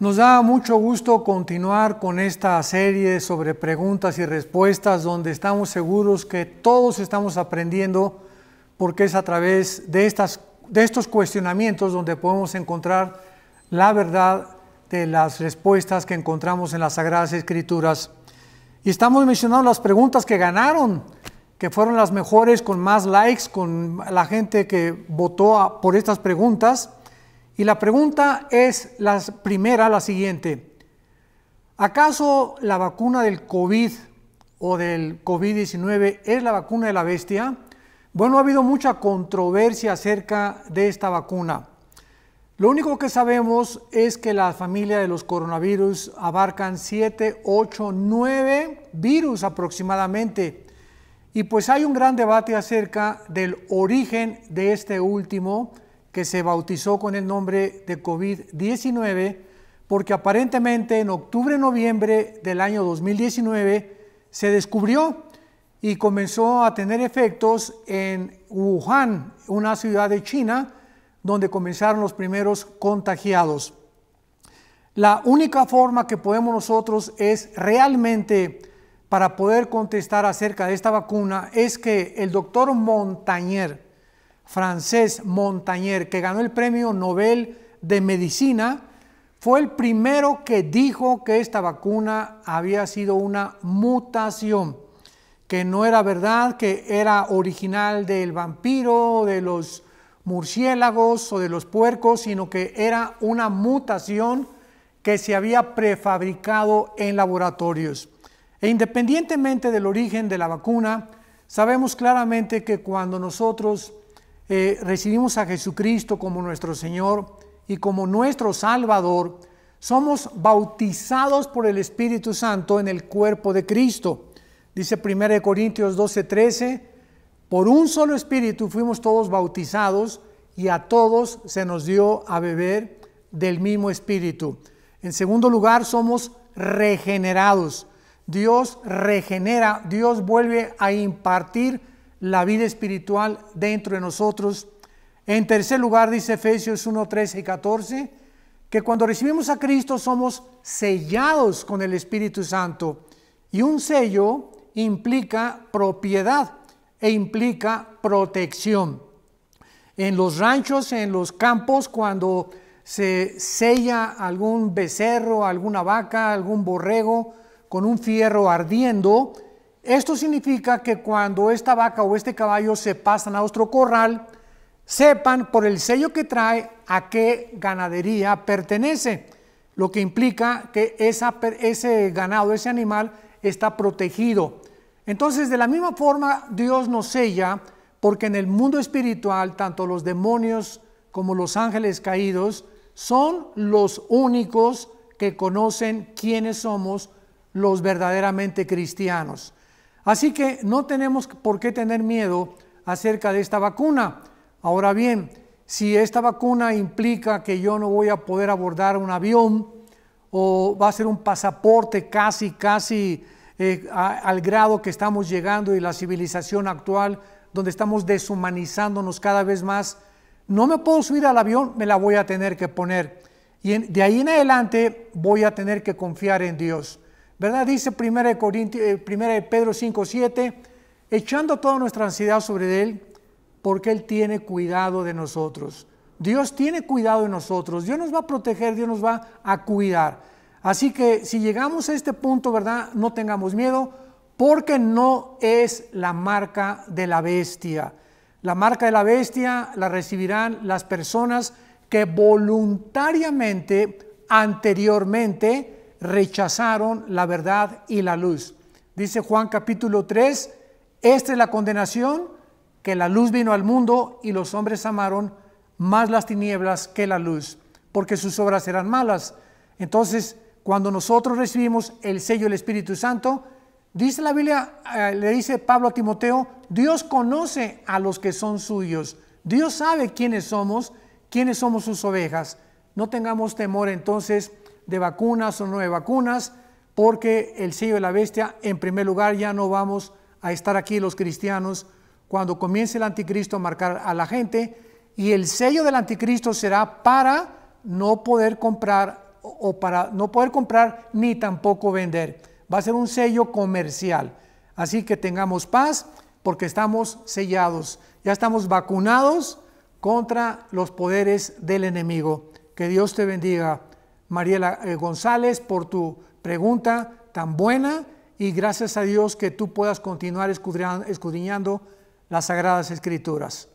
Nos da mucho gusto continuar con esta serie sobre preguntas y respuestas donde estamos seguros que todos estamos aprendiendo porque es a través de, estas, de estos cuestionamientos donde podemos encontrar la verdad de las respuestas que encontramos en las Sagradas Escrituras. Y estamos mencionando las preguntas que ganaron, que fueron las mejores, con más likes, con la gente que votó por estas preguntas. Y la pregunta es la primera, la siguiente. ¿Acaso la vacuna del COVID o del COVID-19 es la vacuna de la bestia? Bueno, ha habido mucha controversia acerca de esta vacuna. Lo único que sabemos es que la familia de los coronavirus abarcan 7, 8, 9 virus aproximadamente. Y pues hay un gran debate acerca del origen de este último que se bautizó con el nombre de COVID-19 porque aparentemente en octubre-noviembre del año 2019 se descubrió y comenzó a tener efectos en Wuhan, una ciudad de China, donde comenzaron los primeros contagiados. La única forma que podemos nosotros es realmente para poder contestar acerca de esta vacuna es que el doctor Montañer, francés Montagnier, que ganó el premio Nobel de Medicina, fue el primero que dijo que esta vacuna había sido una mutación, que no era verdad, que era original del vampiro, de los murciélagos o de los puercos, sino que era una mutación que se había prefabricado en laboratorios. E independientemente del origen de la vacuna, sabemos claramente que cuando nosotros eh, recibimos a Jesucristo como nuestro Señor y como nuestro Salvador, somos bautizados por el Espíritu Santo en el cuerpo de Cristo. Dice 1 Corintios 12, 13, por un solo espíritu fuimos todos bautizados y a todos se nos dio a beber del mismo espíritu. En segundo lugar, somos regenerados. Dios regenera, Dios vuelve a impartir la vida espiritual dentro de nosotros. En tercer lugar, dice Efesios 1, 13 y 14, que cuando recibimos a Cristo somos sellados con el Espíritu Santo. Y un sello implica propiedad e implica protección. En los ranchos, en los campos, cuando se sella algún becerro, alguna vaca, algún borrego con un fierro ardiendo, esto significa que cuando esta vaca o este caballo se pasan a otro corral, sepan por el sello que trae a qué ganadería pertenece, lo que implica que ese ganado, ese animal, está protegido. Entonces, de la misma forma, Dios nos sella, porque en el mundo espiritual, tanto los demonios como los ángeles caídos son los únicos que conocen quiénes somos los verdaderamente cristianos. Así que no tenemos por qué tener miedo acerca de esta vacuna. Ahora bien, si esta vacuna implica que yo no voy a poder abordar un avión o va a ser un pasaporte casi, casi eh, al grado que estamos llegando y la civilización actual, donde estamos deshumanizándonos cada vez más, no me puedo subir al avión, me la voy a tener que poner. Y de ahí en adelante voy a tener que confiar en Dios. ¿Verdad? Dice 1 eh, Pedro 5, 7, echando toda nuestra ansiedad sobre Él, porque Él tiene cuidado de nosotros. Dios tiene cuidado de nosotros, Dios nos va a proteger, Dios nos va a cuidar. Así que si llegamos a este punto, ¿verdad? No tengamos miedo, porque no es la marca de la bestia. La marca de la bestia la recibirán las personas que voluntariamente, anteriormente, rechazaron la verdad y la luz. Dice Juan capítulo 3, esta es la condenación, que la luz vino al mundo y los hombres amaron más las tinieblas que la luz, porque sus obras eran malas. Entonces, cuando nosotros recibimos el sello del Espíritu Santo, dice la Biblia, eh, le dice Pablo a Timoteo, Dios conoce a los que son suyos, Dios sabe quiénes somos, quiénes somos sus ovejas. No tengamos temor entonces de vacunas o no de vacunas, porque el sello de la bestia, en primer lugar, ya no vamos a estar aquí los cristianos cuando comience el anticristo a marcar a la gente, y el sello del anticristo será para no poder comprar o para no poder comprar ni tampoco vender. Va a ser un sello comercial. Así que tengamos paz porque estamos sellados, ya estamos vacunados contra los poderes del enemigo. Que Dios te bendiga. Mariela eh, González, por tu pregunta tan buena y gracias a Dios que tú puedas continuar escudriñando las Sagradas Escrituras.